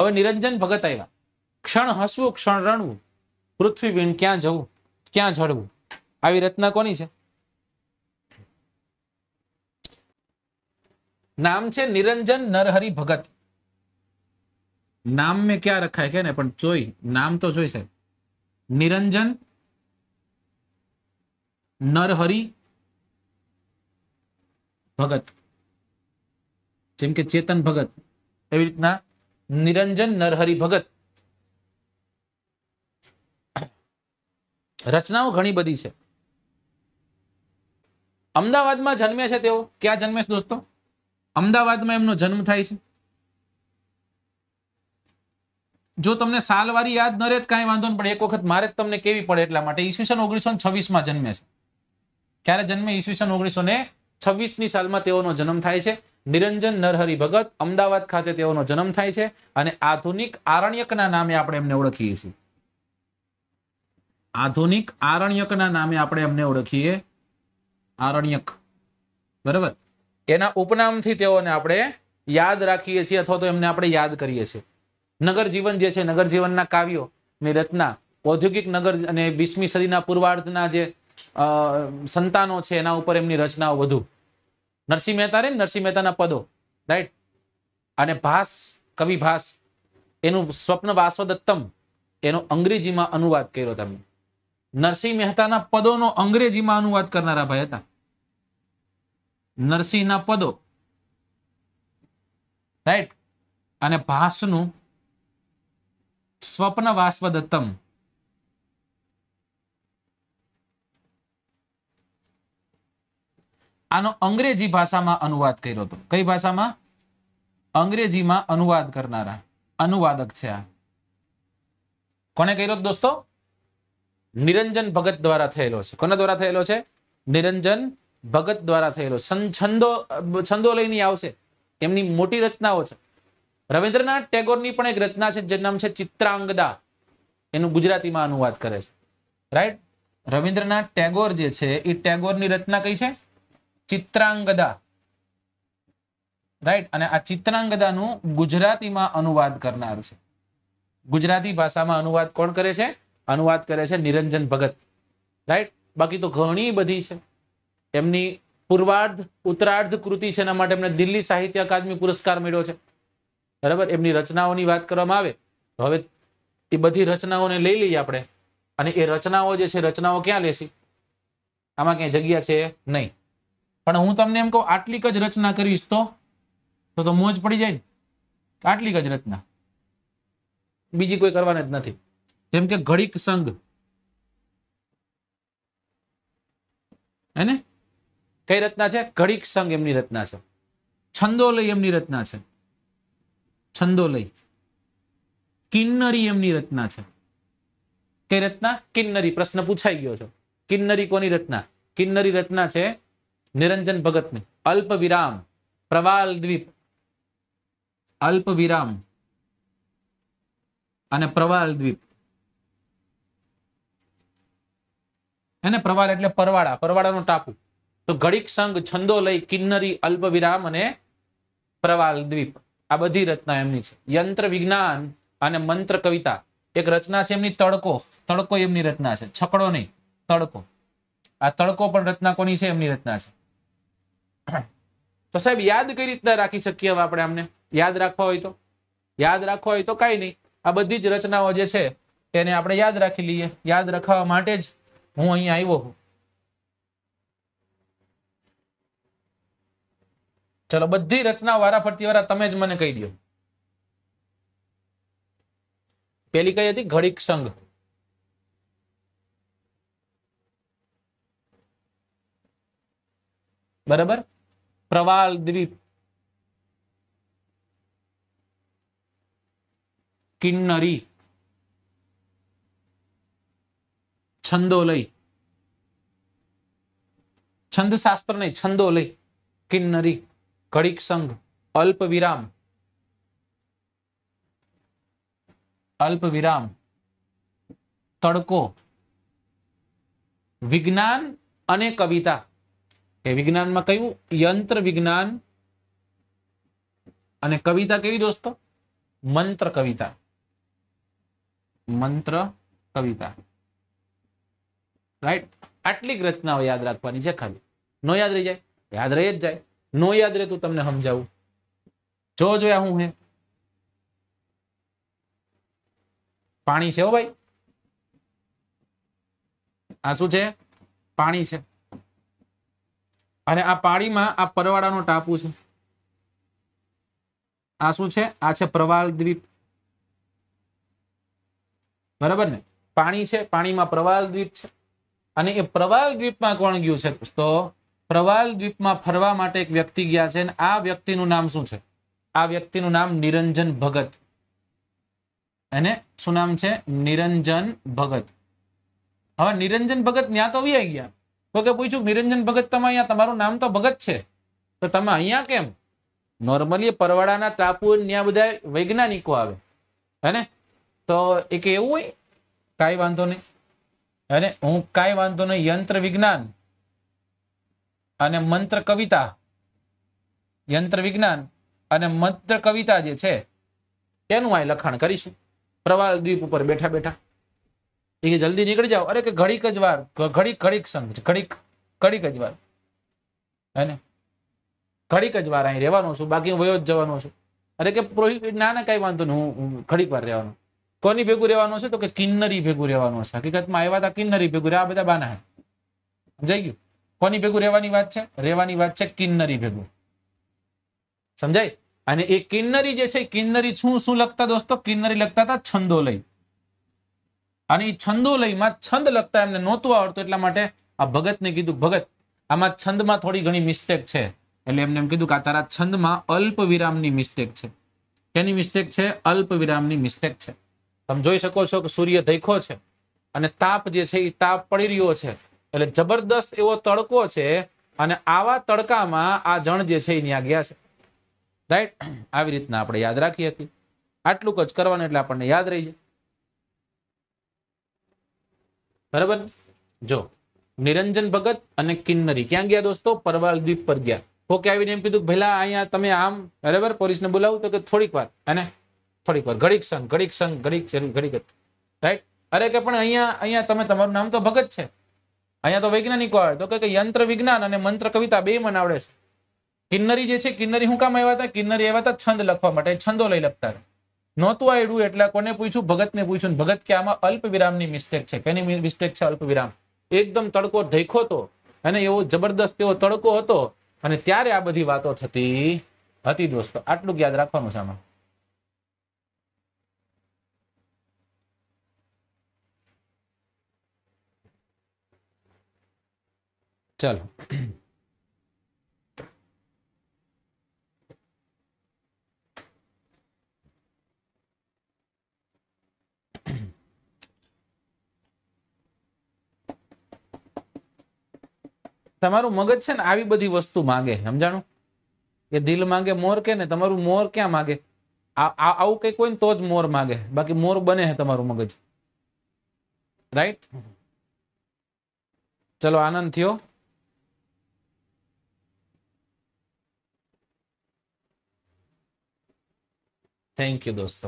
હવે નિરંજન ભગત આવ્યા ક્ષણ હસવું ક્ષણ રણવું પૃથ્વી વીણ ક્યાં જવું ક્યાં જડવું આવી રચના કોની છે નામ છે નિરંજન નરહરિ ભગત નામ મેં ક્યાં રખાય કે ને પણ જોઈ નામ તો જોઈ સાહેબ નિરંજન નરહરી ભગત જેમ કે ચેતન ભગત એવી રીતના નિરંજન નરહરી ભગત રચનાઓ ઘણી બધી છે અમદાવાદમાં જન્મ્યા છે તેઓ ક્યાં જન્મે છે દોસ્તો અમદાવાદમાં એમનો જન્મ થાય છે જો તમને સાલવારી યાદ ન રહે કાંઈ વાંધો નહીં પણ એક વખત મારે જ તમને કેવી પડે એટલા માટે ઈસવીસન ઓગણીસો છવ્વીસમાં જન્મે છે ક્યારે જન્મે ઈસવીસન ઓગણીસો ને છવ્વીસની સાલમાં તેઓનો જન્મ થાય છે નિરંજન નરહરી ભગત અમદાવાદ ખાતે તેઓનો જન્મ થાય છે અને આધુનિક આરણ્યકના નામે આપણે એમને ઓળખીએ છીએ આધુનિક આરણ્યકના નામે આપણે એમને ઓળખીએ આરણ્યક બરાબર એના ઉપનામથી તેઓને આપણે યાદ રાખીએ છીએ અથવા તો એમને આપણે યાદ કરીએ છીએ નગર જીવન જે છે નગર જીવનના કાવ્યો ની રચના ઔદ્યોગિક નગર અને વીસમી સદીના પૂર્વાર્ધના જે સંતાનો છે એના ઉપર એમની રચનાઓ વધુ નરસિંહ મહેતા રે નરસિંહ મહેતાના પદો રાઈટ અને ભાસ કવિ ભાસ એનું સ્વપ્ન વાસોદત્તમ એનો અંગ્રેજીમાં અનુવાદ કર્યો તમે નરસિંહ મહેતાના પદોનો અંગ્રેજીમાં અનુવાદ કરનારા ભાઈ હતા નરસિંહના પદો રાઈટ અને ભાસનું સ્વપ્ન વાસવદત્તમ આનો અંગ્રેજી ભાષામાં અનુવાદ કર્યો હતો કઈ ભાષામાં અંગ્રેજીમાં અનુવાદ કરનારા અનુવાદક છે આ કોને કર્યો દોસ્તો નિરંજન ભગત દ્વારા થયેલો છે કોના દ્વારા થયેલો છે નિરંજન ભગત દ્વારા થયેલો છંદો છંદો લઈને આવશે એમની મોટી રચનાઓ છે રવિન્દ્રનાથ ટેગોરની પણ એક રચના છે જેનું નામ છે ચિત્રાંગદા એનું ગુજરાતીમાં અનુવાદ કરે છે રાઈટ રવિન્દ્રનાથ ટેગોર જે છે એ ટેગોરની રચના કઈ છે ચિત્રાંગદા રાઈટ અને આ ચિત્રાંગદાનું ગુજરાતીમાં અનુવાદ કરનાર છે ગુજરાતી ભાષામાં અનુવાદ કોણ કરે છે અનુવાદ કરે છે નિરંજન ભગત રાઈટ બાકી તો ઘણી બધી છે એમની પૂર્વાર્ધ ઉત્તરાર્ધ કૃતિ છે એના માટે એમને દિલ્હી સાહિત્ય અકાદમી પુરસ્કાર મળ્યો છે બરાબર એમની રચનાઓની વાત કરવામાં આવે તો હવે એ બધી રચનાઓને લઈ લઈએ આપણે અને એ રચનાઓ જે છે રચનાઓ ક્યાં લેશી આમાં ક્યાંય જગ્યા છે નહીં પણ હું તમને એમ કહું આટલીક જ રચના કરીશ તો તો મોજ પડી જાય આટલીક જ રચના બીજી કોઈ કરવાની જ નથી જેમ કે ઘડીક સંઘ હે કઈ રચના છે ઘડીક સંઘ એમની રચના છે છંદોલય એમની રચના છે છંદોલય કિન્નરી એમની રચના છે કઈ રચના કિન્નરી પ્રશ્ન પૂછાઈ ગયો છે કિન્નરી કોની રચના કિન્નરી રચના છે નિરંજન ભગતની અલ્પ વિરામ પ્રવાલ દ્વીપ અલ્પ વિરામ અને પ્રવાલ દ્વીપ એને પ્રવાલ એટલે પરવાળા પરવાળાનો ટાપુ તો ઘડીક સંઘ છંદો લઈ કિન્નરી અલ્પ વિરામ અને પ્રવાલ દ્વીપ આ બધી રચના એમની છે યંત્ર વિજ્ઞાન અને મંત્ર કવિતા એક રચના છે એમની તડકો તડકો એમની રચના છે છકડો નહીં તડકો આ તડકો પણ રચના કોની છે એમની રચના છે તો સાહેબ યાદ કઈ રીતના રાખી શકીએ આપણે આમને યાદ રાખવા હોય તો યાદ રાખવા હોય તો કઈ નહીં આ બધી જ રચનાઓ જે છે તેને આપણે યાદ રાખી લઈએ યાદ રાખવા માટે જ હું અહીંયા આવ્યો છું ચલો બધી રચના વારાફરતી વાળા તમે જ મને કહી દો પેલી કઈ હતી ઘડીક સંઘ બરાબર प्रवाल द्वीप किन्नरी छंदोलय छंद शास्त्र नहीं छंदोलय किन्नरी घड़िक संघ अल्प विराम अल्प विराम तड़को विज्ञान અને કવિતા એ વિજ્ઞાનમાં કયું યંત્ર વિજ્ઞાન અને કવિતા કેવી દોસ્તો મંત્ર કવિતા મંત્ર કવિતા રાઈટ આટલીક રચનાઓ યાદ રાખવાની છે ખાલી નો યાદ રહી જાય યાદ રહી જ જાય નો યાદ રહે તું તમને સમજાવું જો જોયા હું હે પાણી છે હો ભાઈ આ શું છે પાણી છે અને આ પાણીમાં આ પરવાળાનો ટાપુ છે આ શું છે આ છે પ્રવાળ દ્વીપ બરાબર ને પાણી છે પાણીમાં પ્રવાળ દ્વીપ છે અને એ પ્રવાલ દ્વીપમાં કોણ ગયું છે દોસ્તો પ્રવાળ દ્વીપમાં ફરવા માટે એક વ્યક્તિ ગયા છે અને આ વ્યક્તિનું નામ શું છે આ વ્યક્તિનું નામ નિરંજન ભગત અને શું નામ છે નિરંજન ભગત હવે નિરંજન ભગત ત્યાં તો આવી ગયા તો કે પૂછ્યું નિરંજન ભગત તમે અહીંયા તમારું નામ તો ભગત છે તો તમે અહીંયા કેમ નોર્મલી પરવાડાના ટાપુ ત્યાં બધા વૈજ્ઞાનિકો આવે હે તો એ કે એવું હોય કાંઈ વાંધો નહીં અને હું કાંઈ વાંધો નહીં યંત્ર વિજ્ઞાન અને મંત્ર કવિતા યંત્ર વિજ્ઞાન અને મંત્ર કવિતા જે છે એનું આ લખાણ કરીશું પ્રવાલ દ્વીપ ઉપર બેઠા બેઠા એ કે જલ્દી નીકળી જાઓ અરે કે ઘડીક જ વાર ઘડીક ઘડીક સંઘ ઘડીક ઘડીક જ વાર હે ઘડીક જ વાર અહીં રહેવાનો છું બાકી હું વયો જ જવાનો છું અરે કે પ્રોહિબિટ ના ના કઈ વાંધો નહીં હું ઘડીક વાર રહેવાનો કોની ભેગું રહેવાનું હશે તો કે કિન્નરી ભેગું રહેવાનું હશે હકીકતમાં આવ્યા હતા કિન્નરી ભેગું આ બધા બાના સમજાઈ ગયું કોની ભેગું રહેવાની વાત છે રહેવાની વાત છે કિન્નરી ભેગું સમજાય અને એ કિન્નરી જે છે કિન્નરી શું શું લખતા દોસ્તો કિન્નરી લખતા હતા છંદો લઈ અને એ છંદો લઈમાં છંદ લખતા એમને નહોતું આવડતું એટલા માટે આ ભગતને કીધું ભગત આમાં છંદમાં થોડી ઘણી મિસ્ટેક છે એટલે એમને એમ કીધું કે આ તારા છંદમાં અલ્પ વિરામની મિસ્ટેક છે કેની મિસ્ટેક છે અલ્પ વિરામની મિસ્ટેક છે તમે જોઈ શકો છો કે સૂર્ય ધૈખો છે અને તાપ જે છે એ તાપ પડી રહ્યો છે એટલે જબરદસ્ત એવો તડકો છે અને આવા તડકામાં આ જણ જે છે એ ત્યાં ગયા છે રાઈટ આવી રીતના આપણે યાદ રાખી હતી આટલું જ કરવાનું એટલે આપણને યાદ રહી જાય બરાબર જો નિરંજન ભગત અને કિન્નરી ક્યાં ગયા દોસ્તો પરવાળ દ્વીપ પર ગયા ઓકે આવીને એમ કીધું ભેલા અહીંયા તમે આમ બરાબર પોલીસને બોલાવું તો કે થોડીક વાર અને થોડીક વાર ઘડીક સંઘ ઘડીક સંઘ ઘડીક ઘડીક રાઈટ અરે કે પણ અહીંયા અહીંયા તમે તમારું નામ તો ભગત છે અહીંયા તો વૈજ્ઞાનિકો આવે તો કે યંત્ર વિજ્ઞાન અને મંત્ર કવિતા બે મને આવડે છે કિન્નરી જે છે કિન્નરી હું કામ આવ્યા હતા કિન્નરી આવ્યા હતા છંદ લખવા માટે છંદો લઈ લખતા હતા નહોતું આવડ્યું એટલે કોને પૂછ્યું ને પૂછ્યું ભગત કે આમાં અલ્પ વિરામની મિસ્ટેક છે કેની મિસ્ટેક છે અલ્પ વિરામ એકદમ તડકો ધૈખો હતો અને એવો જબરદસ્ત એવો તડકો હતો અને ત્યારે આ બધી વાતો થતી હતી દોસ્તો આટલું યાદ રાખવાનું છે આમાં ચાલો તમારું મગજ છે ને આવી બધી વસ્તુ માગે સમજાણું કે દિલ માંગે મોર કે ને તમારું મોર ક્યાં માગે આવું કઈ કોઈ તો જ મોર માંગે બાકી મોર બને છે તમારું મગજ રાઈટ ચલો આનંદ થયો થેન્ક યુ દોસ્તો